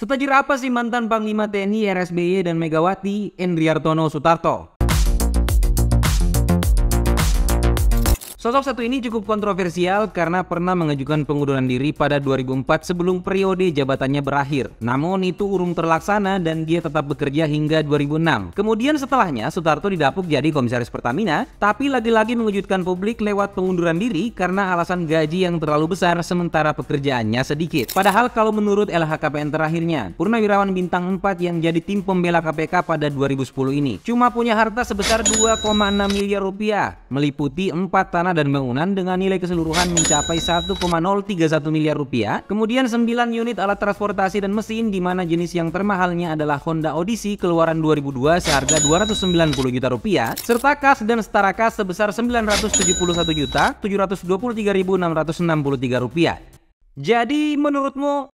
Setajir apa sih mantan Panglima TNI RSBY dan Megawati Endriartono Sutarto? Sosok satu ini cukup kontroversial karena pernah mengajukan pengunduran diri pada 2004 sebelum periode jabatannya berakhir. Namun itu urung terlaksana dan dia tetap bekerja hingga 2006. Kemudian setelahnya Sutarto didapuk jadi komisaris Pertamina, tapi lagi-lagi mengejutkan publik lewat pengunduran diri karena alasan gaji yang terlalu besar sementara pekerjaannya sedikit. Padahal kalau menurut LHKPN terakhirnya, Purnawirawan Bintang 4 yang jadi tim pembela KPK pada 2010 ini, cuma punya harta sebesar 2,6 miliar rupiah, meliputi 4 tanah tanah dan bangunan dengan nilai keseluruhan mencapai 1,031 miliar rupiah. Kemudian 9 unit alat transportasi dan mesin di mana jenis yang termahalnya adalah Honda Odyssey keluaran 2002 seharga 290 juta rupiah serta kas dan setara kas sebesar 971 juta 723.663 rupiah. Jadi menurutmu